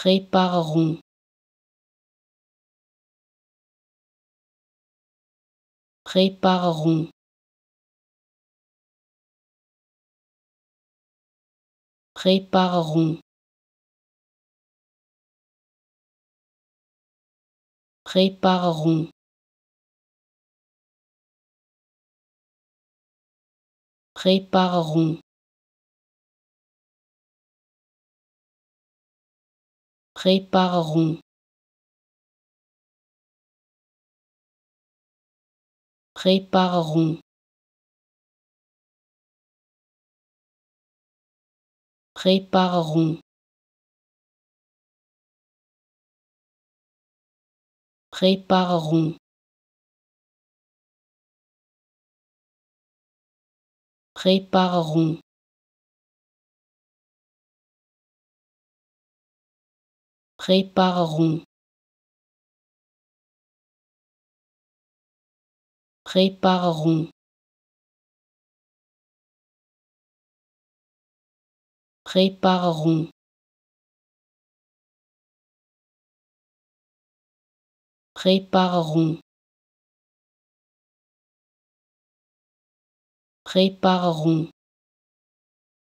prépareront prépareront prépareront prépareront prépareront Préparons. Préparons. Préparons. Préparons. Préparons. Prépareront. Prépareront. Prépareront. Prépareront. Prépareront.